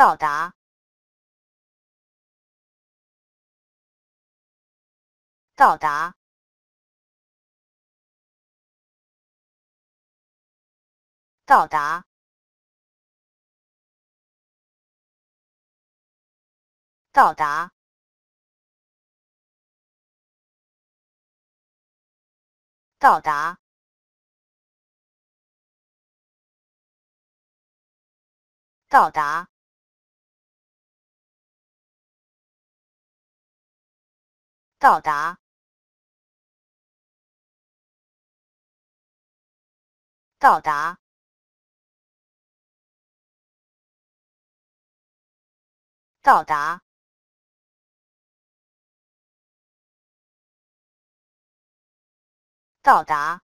到达，到达，到达，到达，到达，到达。到达，到达，到达，到达。